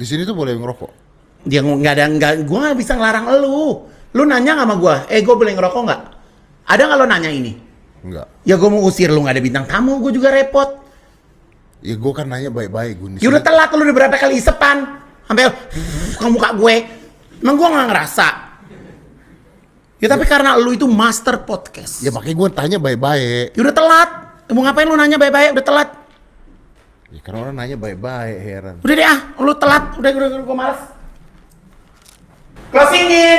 Di sini tuh boleh ngerokok. Dia nggak ada nggak, gue nggak bisa ngelarang lu. Lu nanya sama gue, eh gue boleh ngerokok nggak? Ada nggak lo nanya ini? Enggak. Ya gue mau usir lu nggak ada bintang tamu, gue juga repot. Ya gue kan nanya baik-baik gue. Ya udah telat lu udah berapa kali isepan sampai kamu muka gue. Emang gue nggak ngerasa. Ya tapi ya. karena lu itu master podcast. Ya makanya gue tanya baik-baik. Ya udah telat. Mau ngapain lu nanya baik-baik udah telat. Ya karena orang nanya baik-baik heran. Udah deh ah, lu telat. Udah, udah, udah, gue malas. Closing